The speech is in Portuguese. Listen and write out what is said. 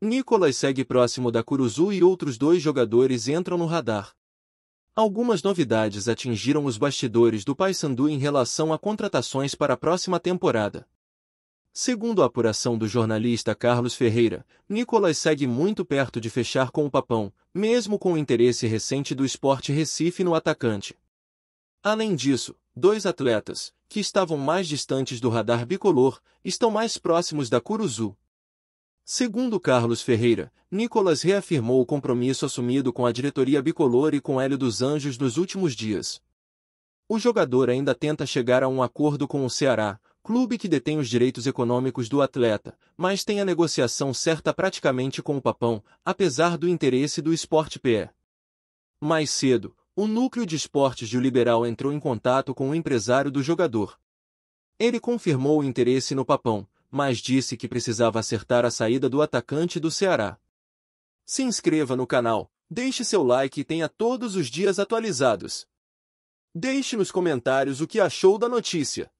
Nicolas segue próximo da Curuzu e outros dois jogadores entram no radar. Algumas novidades atingiram os bastidores do Paysandu em relação a contratações para a próxima temporada. Segundo a apuração do jornalista Carlos Ferreira, Nicolas segue muito perto de fechar com o Papão, mesmo com o interesse recente do Esporte Recife no atacante. Além disso, dois atletas, que estavam mais distantes do radar bicolor, estão mais próximos da Curuzu, Segundo Carlos Ferreira, Nicolas reafirmou o compromisso assumido com a diretoria bicolor e com Hélio dos Anjos nos últimos dias. O jogador ainda tenta chegar a um acordo com o Ceará, clube que detém os direitos econômicos do atleta, mas tem a negociação certa praticamente com o Papão, apesar do interesse do Esporte PE. Mais cedo, o núcleo de esportes do Liberal entrou em contato com o empresário do jogador. Ele confirmou o interesse no Papão, mas disse que precisava acertar a saída do atacante do Ceará. Se inscreva no canal, deixe seu like e tenha todos os dias atualizados. Deixe nos comentários o que achou da notícia.